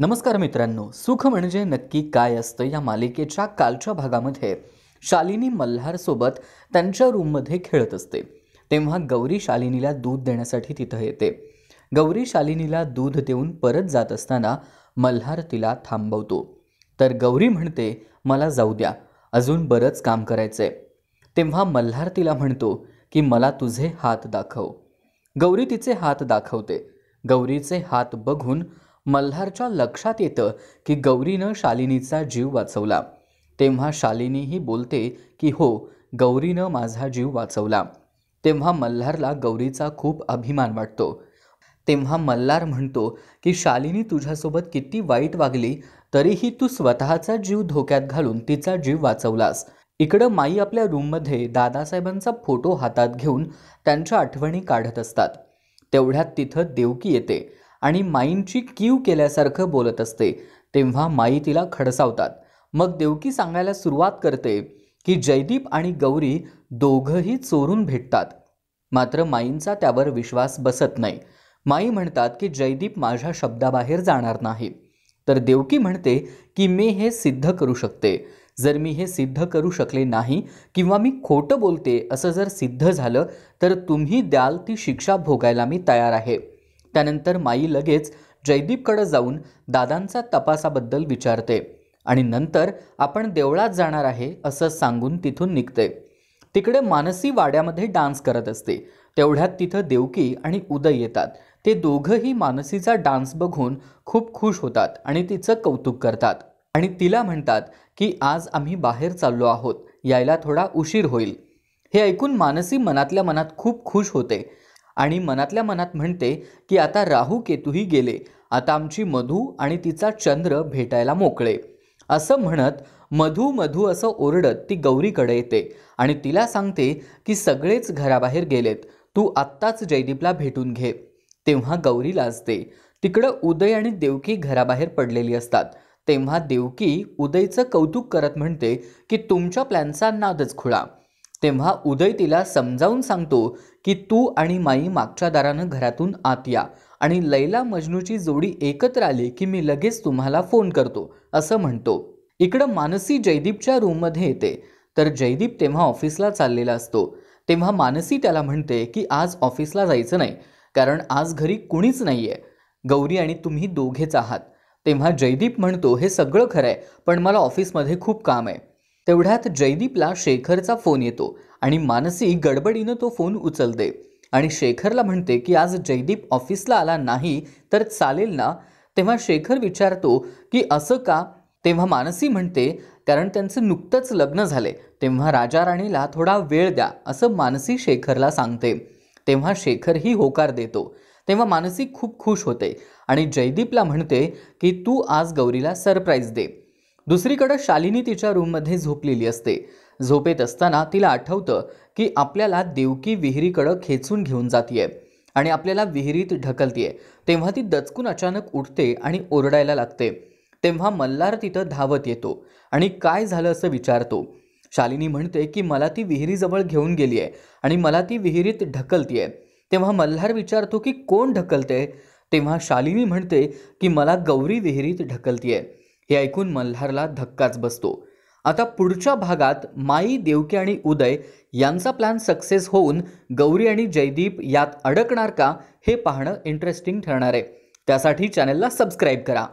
नमस्कार मित्रांनो सुख म्हणजे नक्की काय असतं या मालिकेच्या कालच्या भागामध्ये शालिनी मल्हारसोबत त्यांच्या रूममध्ये खेळत असते तेव्हा गौरी शालिनीला दूध देण्यासाठी तिथं येते गौरी शालिनीला दूध देऊन परत जात असताना मल्हार तिला थांबवतो तर गौरी म्हणते मला जाऊ द्या अजून बरंच काम करायचंय तेव्हा मल्हार तिला म्हणतो की मला तुझे हात दाखव गौरी तिचे हात दाखवते गौरीचे हात बघून मल्हारच्या लक्षात येतं की गौरीनं शालिनीचा जीव वाचवला तेव्हा शालिनीही बोलते की हो गौरीनं माझा जीव वाचवला तेव्हा मल्हारला गौरीचा खूप अभिमान वाटतो तेव्हा मल्हार म्हणतो की शालिनी तुझ्यासोबत किती वाईट वागली तरीही तू स्वतःचा जीव धोक्यात घालून तिचा जीव वाचवलास इकडं माई आपल्या रूममध्ये दादासाहेबांचा फोटो हातात घेऊन त्यांच्या आठवणी काढत असतात तेवढ्यात तिथं देवकी येते आणि माईंची कीव केल्यासारखं बोलत असते तेव्हा माई तिला खडसावतात मग देवकी सांगायला सुरुवात करते की जयदीप आणि गौरी दोघंही चोरून भेटतात मात्र माईंचा त्यावर विश्वास बसत नाही माई म्हणतात की जयदीप माझ्या शब्दाबाहेर जाणार नाही तर देवकी म्हणते की मी हे सिद्ध करू शकते जर मी हे सिद्ध करू शकले नाही किंवा मी खोटं बोलते असं जर सिद्ध झालं तर तुम्ही द्याल ती शिक्षा भोगायला मी तयार आहे त्यानंतर माई लगेच जयदीपकडे जाऊन दादांचा तपासाबद्दल विचारते आणि नंतर आपण देवळात जाणार आहे असं सांगून तिथून निघते तिकडे मानसी वाड्यामध्ये डान्स करत असते तेवढ्यात तिथं देवकी आणि उदय येतात ते दोघंही मानसीचा डान्स बघून खूप खुश होतात आणि तिचं कौतुक करतात आणि तिला म्हणतात की आज आम्ही बाहेर चाललो आहोत यायला थोडा उशीर होईल हे ऐकून मानसी मनातल्या मनात खूप खुश होते आणि मनातल्या मनात म्हणते की आता राहू केतूही गेले आता आमची मधू आणि तिचा चंद्र भेटायला मोकळे असं म्हणत मधू मधू असं ओरडत ती गौरीकडे येते आणि तिला सांगते की सगळेच घराबाहेर गेलेत तू आत्ताच जयदीपला भेटून घे तेव्हा गौरी लाजते तिकडं उदय आणि देवकी घराबाहेर पडलेली असतात तेव्हा देवकी उदयचं कौतुक करत म्हणते की तुमच्या प्लॅनचा नादच खुळा तेव्हा उदय तिला समजावून सांगतो की तू आणि माई मागच्या दारानं घरातून आत या आणि लैला मजनूची जोडी एकत्र आली की मी लगेच तुम्हाला फोन करतो असं म्हणतो इकडं मानसी जयदीपच्या रूममध्ये येते तर जयदीप तेव्हा ऑफिसला चाललेला असतो तेव्हा मानसी त्याला म्हणते की आज ऑफिसला जायचं नाही कारण आज घरी कुणीच नाही आहे गौरी आणि तुम्ही दोघेच आहात तेव्हा जयदीप म्हणतो हे सगळं खरं आहे पण मला ऑफिसमध्ये खूप काम आहे तेवढ्यात जयदीपला शेखरचा फोन येतो आणि मानसी गडबडीनं तो फोन उचलते आणि शेखरला म्हणते की आज जयदीप ऑफिसला आला नाही तर चालेल ना तेव्हा शेखर विचारतो की असं का तेव्हा मानसी म्हणते कारण त्यांचं नुकतंच लग्न झाले तेव्हा राजा राणीला थोडा वेळ द्या असं मानसी शेखरला सांगते तेव्हा शेखरही होकार देतो तेव्हा मानसी खूप खुश होते आणि जयदीपला म्हणते की तू आज गौरीला सरप्राईज दे दुसरीकडं शालिनी तिच्या रूममध्ये झोपलेली असते झोपेत असताना तिला आठवतं की आपल्याला देवकी विहिरीकडं खेचून घेऊन जातीये आणि आपल्याला विहिरीत ढकलतीये तेव्हा ती दचकून अचानक उठते आणि ओरडायला लागते तेव्हा मल्हार तिथं धावत येतो आणि काय झालं असं विचारतो शालिनी म्हणते की मला ती विहिरीजवळ घेऊन गेली आहे आणि मला ती विहिरीत ढकलतीये तेव्हा मल्हार विचारतो की कोण ढकलते तेव्हा शालिनी म्हणते की मला गौरी विहिरीत ढकलतीये हे ऐकून मल्हारला धक्काच बसतो आता पुढच्या भागात माई देवके आणि उदय यांचा प्लॅन सक्सेस होऊन गौरी आणि जयदीप यात अडकणार का हे पाहणं इंटरेस्टिंग ठरणार आहे त्यासाठी चॅनलला सबस्क्राईब करा